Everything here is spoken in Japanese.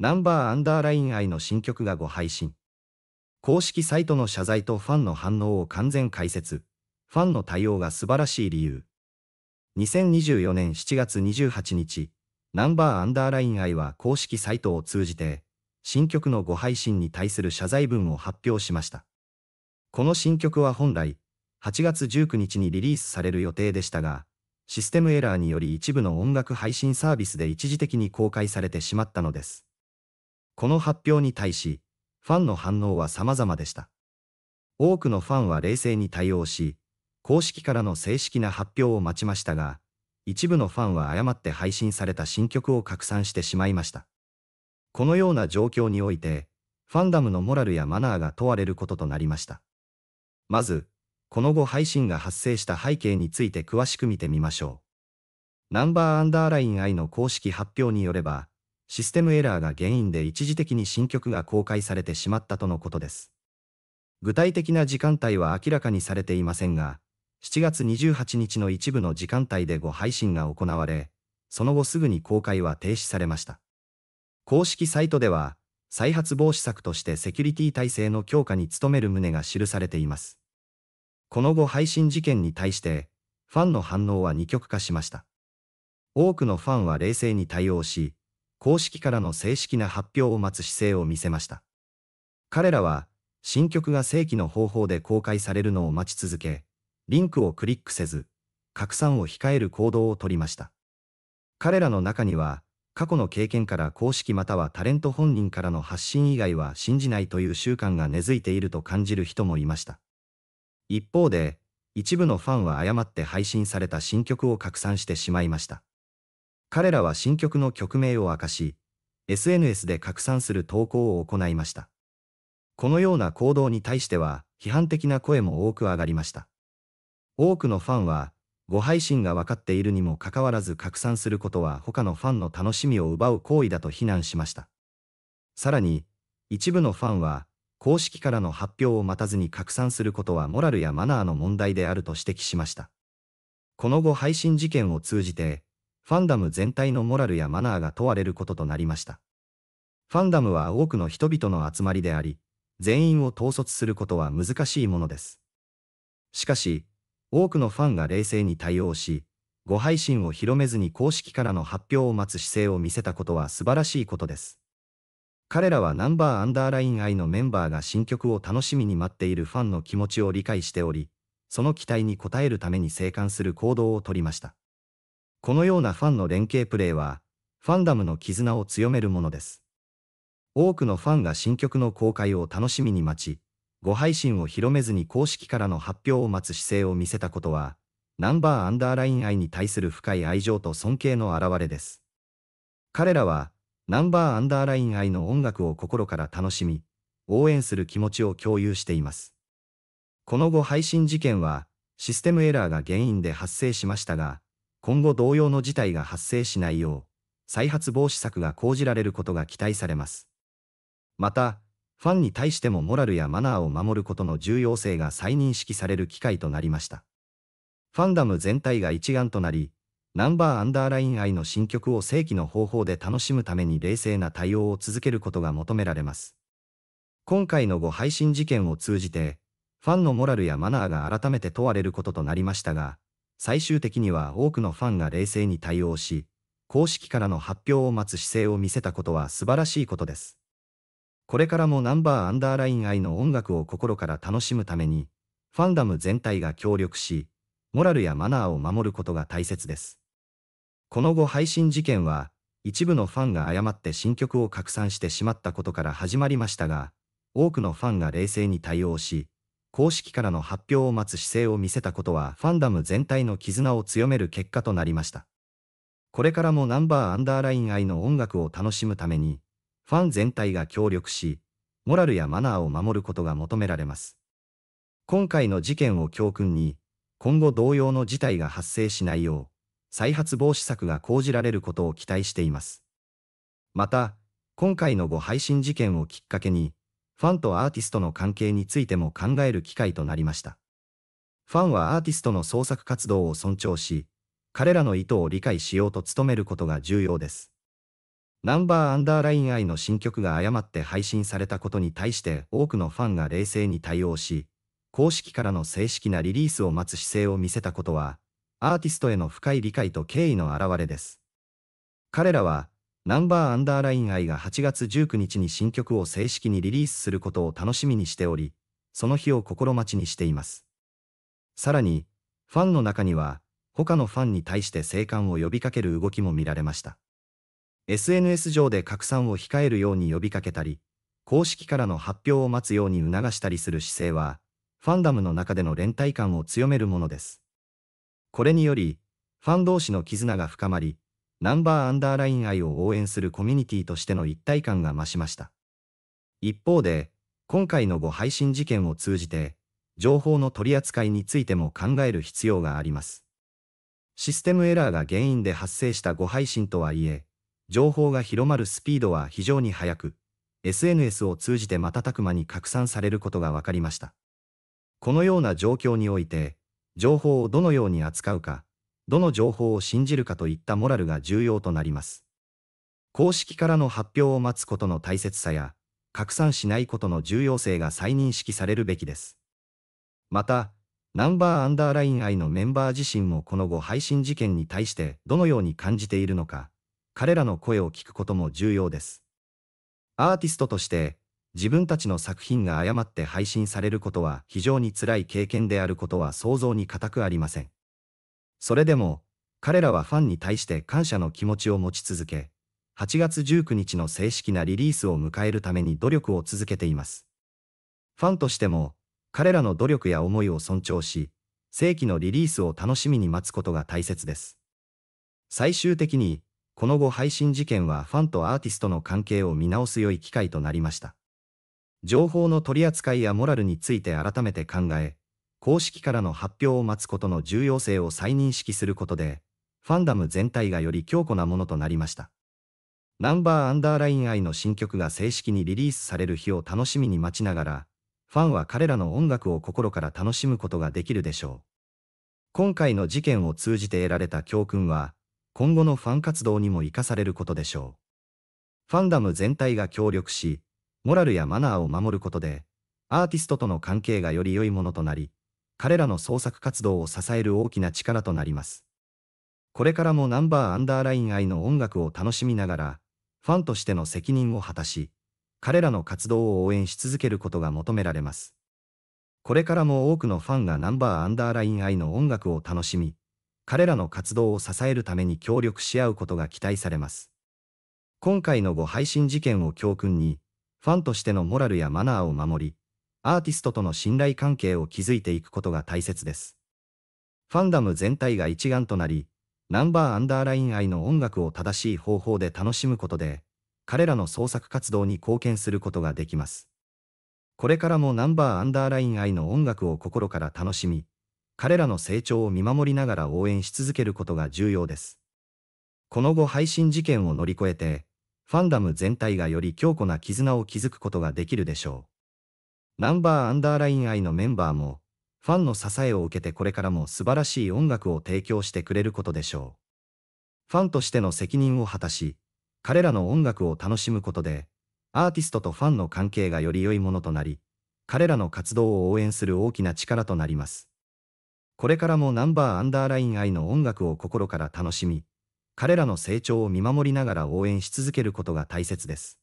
ナンバーアンダーライン愛の新曲がご配信。公式サイトの謝罪とファンの反応を完全解説。ファンの対応が素晴らしい理由。2024年7月28日、ナンバーアンダーライン愛は公式サイトを通じて、新曲のご配信に対する謝罪文を発表しました。この新曲は本来、8月19日にリリースされる予定でしたが、システムエラーにより一部の音楽配信サービスで一時的に公開されてしまったのです。この発表に対し、ファンの反応は様々でした。多くのファンは冷静に対応し、公式からの正式な発表を待ちましたが、一部のファンは誤って配信された新曲を拡散してしまいました。このような状況において、ファンダムのモラルやマナーが問われることとなりました。まず、この後配信が発生した背景について詳しく見てみましょう。ナンバーアンダーライン I の公式発表によれば、システムエラーが原因で一時的に新曲が公開されてしまったとのことです。具体的な時間帯は明らかにされていませんが、7月28日の一部の時間帯でご配信が行われ、その後すぐに公開は停止されました。公式サイトでは、再発防止策としてセキュリティ体制の強化に努める旨が記されています。この後配信事件に対して、ファンの反応は二極化しました。多くのファンは冷静に対応し、公式からの正式な発表を待つ姿勢を見せました。彼らは、新曲が正規の方法で公開されるのを待ち続け、リンクをクリックせず、拡散を控える行動をとりました。彼らの中には、過去の経験から公式またはタレント本人からの発信以外は信じないという習慣が根付いていると感じる人もいました。一方で、一部のファンは誤って配信された新曲を拡散してしまいました。彼らは新曲の曲名を明かし、SNS で拡散する投稿を行いました。このような行動に対しては、批判的な声も多く上がりました。多くのファンは、ご配信が分かっているにもかかわらず拡散することは他のファンの楽しみを奪う行為だと非難しました。さらに、一部のファンは、公式からの発表を待たずに拡散することはモラルやマナーの問題であると指摘しました。この後配信事件を通じて、ファンダム全体のモラルやマナーが問われることとなりました。ファンダムは多くの人々の集まりであり、全員を統率することは難しいものです。しかし、多くのファンが冷静に対応し、ご配信を広めずに公式からの発表を待つ姿勢を見せたことは素晴らしいことです。彼らはナンバーアンダーライン愛のメンバーが新曲を楽しみに待っているファンの気持ちを理解しており、その期待に応えるために生還する行動をとりました。このようなファンの連携プレーは、ファンダムの絆を強めるものです。多くのファンが新曲の公開を楽しみに待ち、ご配信を広めずに公式からの発表を待つ姿勢を見せたことは、ナンバーアンダーライン愛に対する深い愛情と尊敬の表れです。彼らは、ナンバーアンダーライン愛の音楽を心から楽しみ、応援する気持ちを共有しています。この後配信事件は、システムエラーが原因で発生しましたが、今後同様の事態が発生しないよう、再発防止策が講じられることが期待されます。また、ファンに対してもモラルやマナーを守ることの重要性が再認識される機会となりました。ファンダム全体が一丸となり、ナンバーアンダーライン愛の新曲を正規の方法で楽しむために冷静な対応を続けることが求められます。今回のご配信事件を通じて、ファンのモラルやマナーが改めて問われることとなりましたが、最終的には多くのファンが冷静に対応し、公式からの発表を待つ姿勢を見せたことは素晴らしいことです。これからもナンバーアンダーライン愛の音楽を心から楽しむために、ファンダム全体が協力し、モラルやマナーを守ることが大切です。この後配信事件は、一部のファンが誤って新曲を拡散してしまったことから始まりましたが、多くのファンが冷静に対応し、公式からの発表を待つ姿勢を見せたことはファンダム全体の絆を強める結果となりました。これからもナンバーアンダーライン愛の音楽を楽しむために、ファン全体が協力し、モラルやマナーを守ることが求められます。今回の事件を教訓に、今後同様の事態が発生しないよう、再発防止策が講じられることを期待しています。また、今回のご配信事件をきっかけに、ファンとアーティストの関係についても考える機会となりました。ファンはアーティストの創作活動を尊重し、彼らの意図を理解しようと努めることが重要です。ナンバーアンダーライン I の新曲が誤って配信されたことに対して多くのファンが冷静に対応し、公式からの正式なリリースを待つ姿勢を見せたことは、アーティストへの深い理解と敬意の表れです。彼らは、ナンバーアンダーライン愛が8月19日に新曲を正式にリリースすることを楽しみにしており、その日を心待ちにしています。さらに、ファンの中には、他のファンに対して生還を呼びかける動きも見られました。SNS 上で拡散を控えるように呼びかけたり、公式からの発表を待つように促したりする姿勢は、ファンダムの中での連帯感を強めるものです。これにより、ファン同士の絆が深まり、ナンバーアンダーライン愛を応援するコミュニティとしての一体感が増しました。一方で、今回のご配信事件を通じて、情報の取り扱いについても考える必要があります。システムエラーが原因で発生したご配信とはいえ、情報が広まるスピードは非常に速く、SNS を通じて瞬く間に拡散されることが分かりました。このような状況において、情報をどのように扱うか、どの情報を信じるかといったモラルが重要となります。公式からの発表を待つことの大切さや、拡散しないことの重要性が再認識されるべきです。また、ナンバーアンダーライン愛のメンバー自身もこの後配信事件に対してどのように感じているのか、彼らの声を聞くことも重要です。アーティストとして、自分たちの作品が誤って配信されることは非常に辛い経験であることは想像に難くありません。それでも、彼らはファンに対して感謝の気持ちを持ち続け、8月19日の正式なリリースを迎えるために努力を続けています。ファンとしても、彼らの努力や思いを尊重し、正規のリリースを楽しみに待つことが大切です。最終的に、この後配信事件はファンとアーティストの関係を見直す良い機会となりました。情報の取り扱いやモラルについて改めて考え、公式からの発表を待つことの重要性を再認識することで、ファンダム全体がより強固なものとなりました。ナンバーアンダーライン I の新曲が正式にリリースされる日を楽しみに待ちながら、ファンは彼らの音楽を心から楽しむことができるでしょう。今回の事件を通じて得られた教訓は、今後のファン活動にも生かされることでしょう。ファンダム全体が協力し、モラルやマナーを守ることで、アーティストとの関係がより良いものとなり、彼らの創作活動を支える大きな力となります。これからもナンバーアンダーライン愛の音楽を楽しみながら、ファンとしての責任を果たし、彼らの活動を応援し続けることが求められます。これからも多くのファンがナンバーアンダーライン愛の音楽を楽しみ、彼らの活動を支えるために協力し合うことが期待されます。今回のご配信事件を教訓に、ファンとしてのモラルやマナーを守り、アーティストとの信頼関係を築いていくことが大切です。ファンダム全体が一丸となり、ナンバーアンダーライン愛の音楽を正しい方法で楽しむことで、彼らの創作活動に貢献することができます。これからもナンバーアンダーライン愛の音楽を心から楽しみ、彼らの成長を見守りながら応援し続けることが重要です。この後配信事件を乗り越えて、ファンダム全体がより強固な絆を築くことができるでしょう。ナンバーアンダーライン愛のメンバーも、ファンの支えを受けてこれからも素晴らしい音楽を提供してくれることでしょう。ファンとしての責任を果たし、彼らの音楽を楽しむことで、アーティストとファンの関係がより良いものとなり、彼らの活動を応援する大きな力となります。これからもナンバーアンダーライン愛の音楽を心から楽しみ、彼らの成長を見守りながら応援し続けることが大切です。